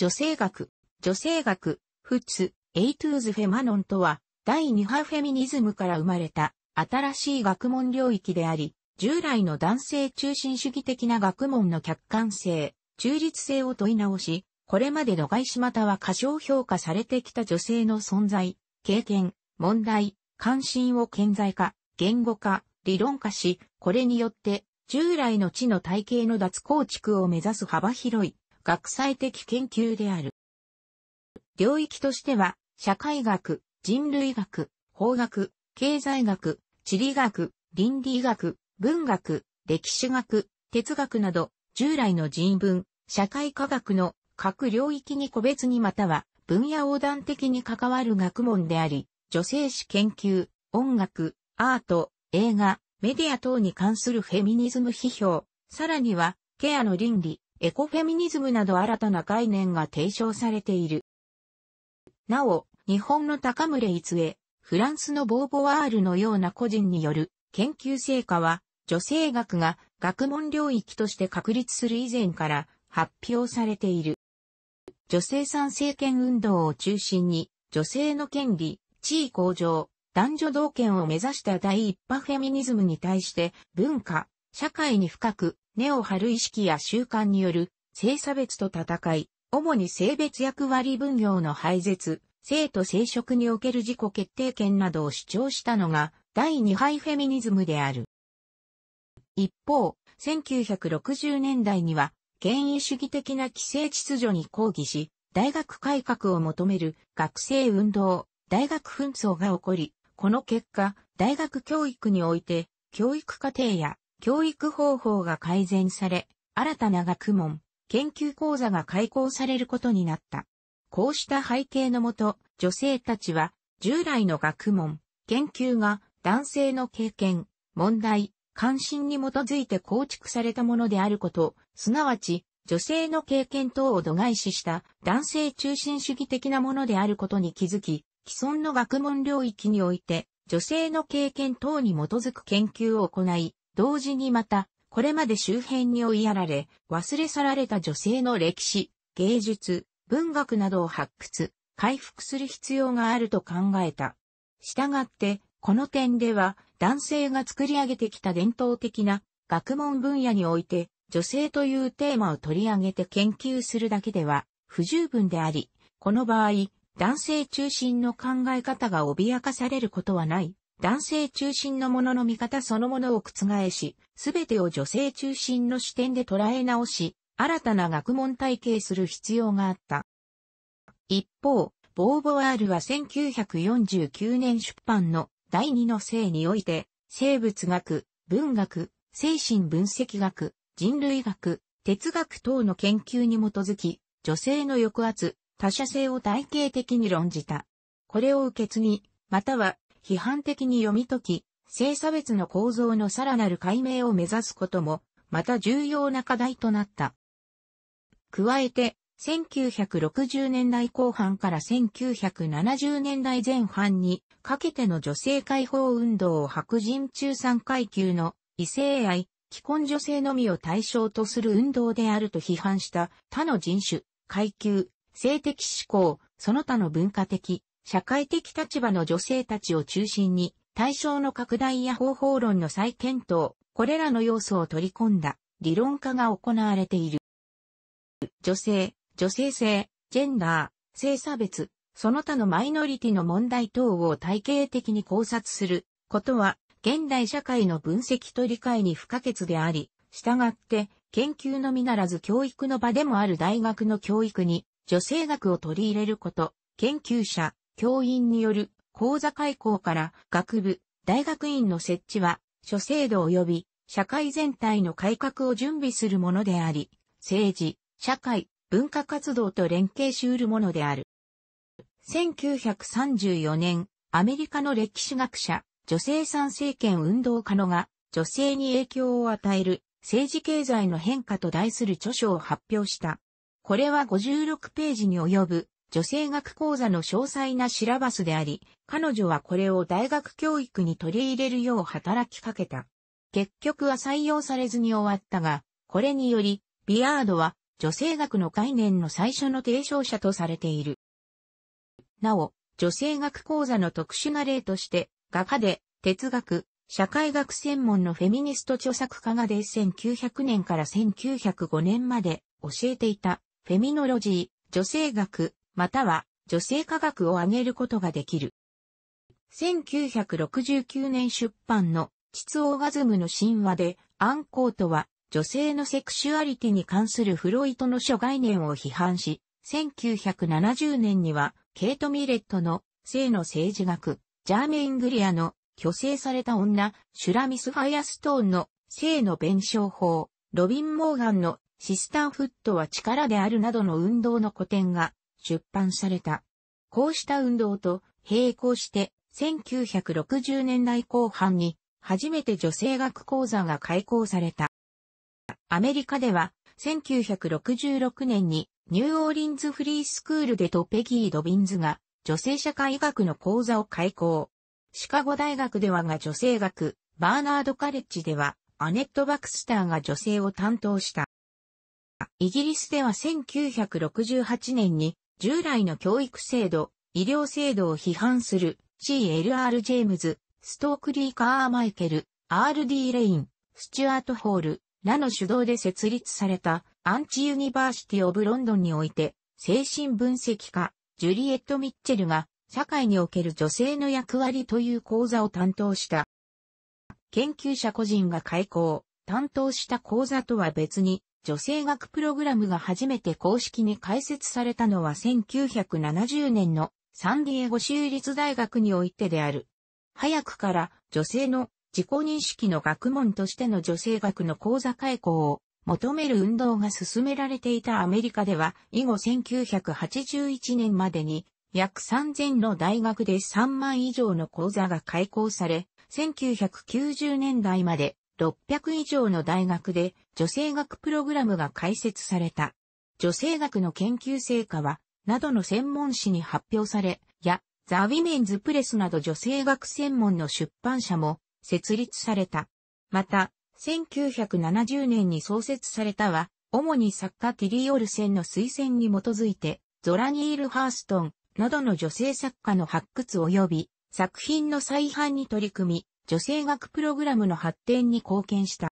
女性学、女性学、普通、エイトゥーズ・フェマノンとは、第2波フェミニズムから生まれた、新しい学問領域であり、従来の男性中心主義的な学問の客観性、中立性を問い直し、これまでの外資。または過小評価されてきた女性の存在、経験、問題、関心を顕在化、言語化、理論化し、これによって、従来の地の体系の脱構築を目指す幅広い学際的研究である。領域としては、社会学、人類学、法学、経済学、地理学、倫理学、文学、歴史学、哲学など、従来の人文、社会科学の各領域に個別にまたは分野横断的に関わる学問であり、女性史研究、音楽、アート、映画、メディア等に関するフェミニズム批評、さらには、ケアの倫理、エコフェミニズムなど新たな概念が提唱されている。なお、日本の高村逸江、フランスのボーヴォワールのような個人による研究成果は、女性学が学問領域として確立する以前から発表されている。女性参政権運動を中心に、女性の権利、地位向上、男女同権を目指した第一波フェミニズムに対して、文化、社会に深く根を張る意識や習慣による性差別と戦い、主に性別役割分業の廃絶、性と生殖における自己決定権などを主張したのが第2杯フェミニズムである。一方、1960年代には、権威主義的な規制秩序に抗議し、大学改革を求める学生運動、大学紛争が起こり、この結果、大学教育において、教育課程や教育方法が改善され、新たな学問、研究講座が開講されることになった。こうした背景のもと、女性たちは、従来の学問、研究が男性の経験、問題、関心に基づいて構築されたものであること、すなわち、女性の経験等を度外視した男性中心主義的なものであることに気づき、既存の学問領域において、女性の経験等に基づく研究を行い、同時にまた、これまで周辺に追いやられ、忘れ去られた女性の歴史、芸術、文学などを発掘、回復する必要があると考えた。したがって、この点では、男性が作り上げてきた伝統的な学問分野において、女性というテーマを取り上げて研究するだけでは不十分であり、この場合、男性中心の考え方が脅かされることはない男性中心のものの見方そのものを覆し、すべてを女性中心の視点で捉え直し、新たな学問体系する必要があった。一方、ボーヴォワールは1949年出版の第二の性において、生物学、文学、精神分析学、人類学、哲学等の研究に基づき、女性の抑圧、他者性を体系的に論じた。これを受け継ぎ、または批判的に読み解き、性差別の構造のさらなる解明を目指すことも、また重要な課題となった。加えて、1960年代後半から1970年代前半にかけての女性解放運動を白人中産階級の異性愛、既婚女性のみを対象とする運動であると批判した他の人種、階級、性的思考、その他の文化的、社会的立場の女性たちを中心に、対象の拡大や方法論の再検討、これらの要素を取り込んだ理論化が行われている。女性、女性性、ジェンダー、性差別、その他のマイノリティの問題等を体系的に考察することは、現代社会の分析と理解に不可欠であり、従って、研究のみならず教育の場でもある大学の教育に、女性学を取り入れること、研究者、教員による講座開講から学部、大学院の設置は、諸制度及び社会全体の改革を準備するものであり、政治、社会、文化活動と連携しうるものである。1934年、アメリカの歴史学者、女性参政権運動家のが、女性に影響を与える政治経済の変化と題する著書を発表した。これは56ページに及ぶ女性学講座の詳細なシラバスであり、彼女はこれを大学教育に取り入れるよう働きかけた。結局は採用されずに終わったが、これにより、ビアードは女性学の概念の最初の提唱者とされている。なお、女性学講座の特殊な例として、画家で哲学、社会学専門のフェミニスト著作家がで1900年から1905年まで教えていたフェミノロジー、女性学、または女性科学を挙げることができる。1969年出版の膣オーガズムの神話で、アンコートは女性のセクシュアリティに関するフロイトの諸概念を批判し、1970年にはケイト・ミレットの性の政治学、ジャーメイン・グリアの虚勢された女、シュラミス・ファイアストーンの性の弁証法、ロビン・モーガンのシスターフットは力であるなどの運動の古典が出版された。こうした運動と並行して、1960年代後半に初めて女性学講座が開講された。アメリカでは1966年にニューオーリンズフリースクールでとペギー・ドビンズが女性社会学の講座を開講。シカゴ大学ではが女性学、バーナードカレッジではアネット・バクスターが女性を担当した。イギリスでは1968年に従来の教育制度、医療制度を批判する CLR ジェームズ、ストークリー・カー・マイケル、RD レイン、スチュアート・ホールらの主導で設立されたアンチ・ユニバーシティ・オブ・ロンドンにおいて精神分析家ジュリエット・ミッチェルが社会における女性の役割という講座を担当した。研究者個人が開講、担当した講座とは別に女性学プログラムが初めて公式に開設されたのは1970年のサンディエゴ州立大学においてである。早くから女性の自己認識の学問としての女性学の講座開講を求める運動が進められていたアメリカでは以後1981年までに約3000の大学で3万以上の講座が開講され、1990年代まで600以上の大学で女性学プログラムが開設された。女性学の研究成果は、などの専門誌に発表され、や、ザ・ウィメンズ・プレスなど女性学専門の出版社も設立された。また、1970年に創設されたは、主に作家ティリー・オルセンの推薦に基づいて、ゾラニール・ハーストンなどの女性作家の発掘及び作品の再販に取り組み、女性学プログラムの発展に貢献した。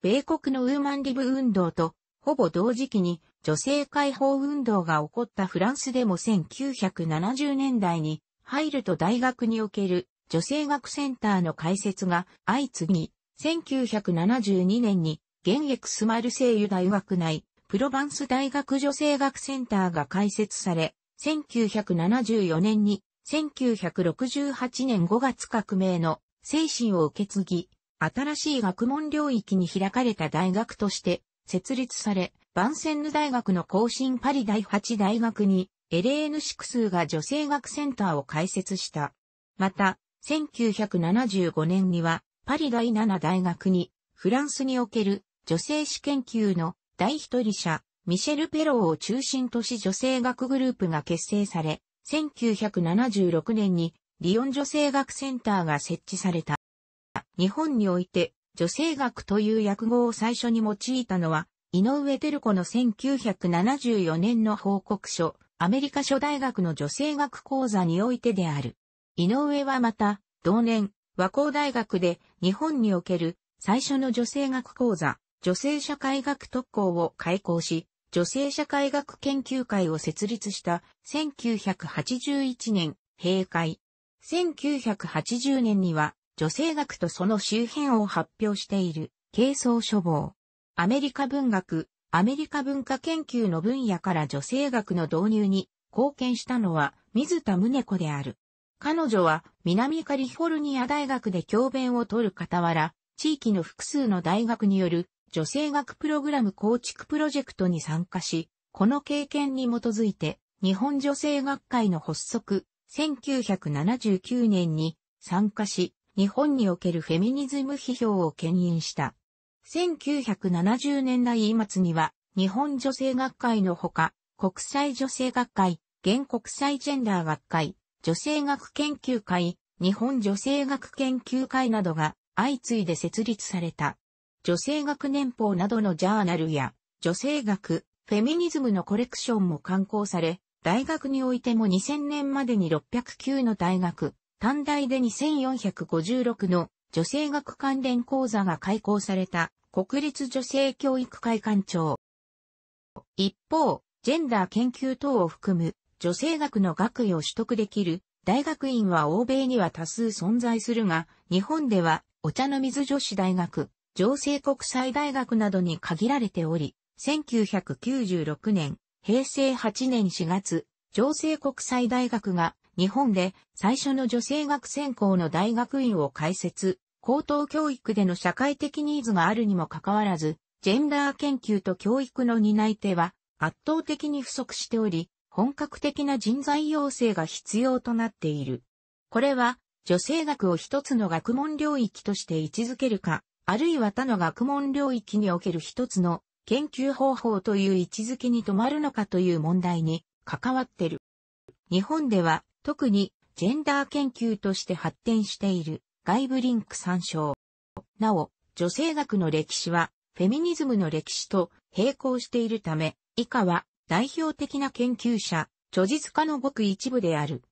米国のウーマンリブ運動と、ほぼ同時期に女性解放運動が起こったフランスでも1970年代に、入ると大学における女性学センターの開設が相次ぎ、1972年に現役スマルセイユ大学内、プロバンス大学女性学センターが開設され、1974年に1968年5月革命の精神を受け継ぎ、新しい学問領域に開かれた大学として設立され、バンセンヌ大学の更新パリ第8大学に、エレーヌ・シクスが女性学センターを開設した。また、1975年には、パリ第7大学に、フランスにおける女性史研究の第一人者、ミシェル・ペローを中心とし女性学グループが結成され、1976年にリヨン女性学センターが設置された。日本において、女性学という訳語を最初に用いたのは、井上照子の1974年の報告書、アメリカ諸大学の女性学講座においてである。井上はまた、同年、和光大学で日本における最初の女性学講座、女性社会学特攻を開講し、女性社会学研究会を設立した1981年、閉会。1980年には、女性学とその周辺を発表している、軽装書房。アメリカ文学、アメリカ文化研究の分野から女性学の導入に貢献したのは水田宗子である。彼女は南カリフォルニア大学で教鞭を取る傍ら、地域の複数の大学による女性学プログラム構築プロジェクトに参加し、この経験に基づいて日本女性学会の発足、1979年に参加し、日本におけるフェミニズム批評を牽引した。1970年代末には、日本女性学会のほか、国際女性学会、現国際ジェンダー学会、女性学研究会、日本女性学研究会などが相次いで設立された。女性学年報などのジャーナルや、女性学、フェミニズムのコレクションも刊行され、大学においても2000年までに609の大学、短大で2456の女性学関連講座が開講された国立女性教育会館長。一方、ジェンダー研究等を含む女性学の学位を取得できる大学院は欧米には多数存在するが、日本ではお茶の水女子大学、情勢国際大学などに限られており、1996年、平成8年4月、情勢国際大学が日本で最初の女性学専攻の大学院を開設、高等教育での社会的ニーズがあるにもかかわらず、ジェンダー研究と教育の担い手は圧倒的に不足しており、本格的な人材養成が必要となっている。これは、女性学を一つの学問領域として位置づけるか、あるいは他の学問領域における一つの研究方法という位置づけに止まるのかという問題に関わってる。日本では特にジェンダー研究として発展している外部リンク参照。なお、女性学の歴史はフェミニズムの歴史と並行しているため、以下は代表的な研究者、著述家のごく一部である。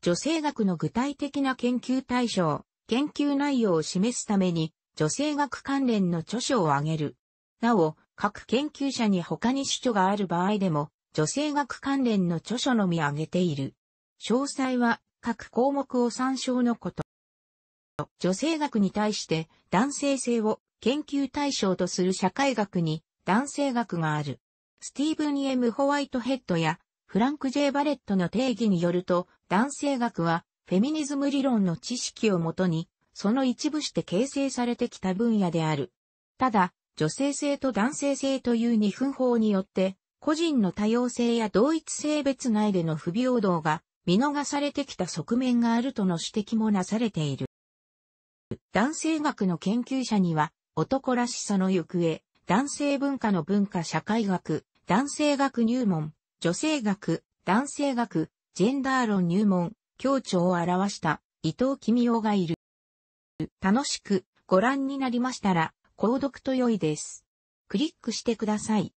女性学の具体的な研究対象、研究内容を示すために、女性学関連の著書を挙げる。なお、各研究者に他に主張がある場合でも、女性学関連の著書のみ挙げている。詳細は各項目を参照のこと。女性学に対して男性性を研究対象とする社会学に男性学がある。スティーブン・エム・ホワイトヘッドやフランク・ J・ バレットの定義によると男性学はフェミニズム理論の知識をもとにその一部して形成されてきた分野である。ただ、女性性と男性性という二分法によって、個人の多様性や同一性別内での不平等が見逃されてきた側面があるとの指摘もなされている。男性学の研究者には、男らしさの行方、男性文化の文化社会学、男性学入門、女性学、男性学、ジェンダー論入門、協調を表した伊藤君夫がいる。楽しくご覧になりましたら、購読と良いです。クリックしてください。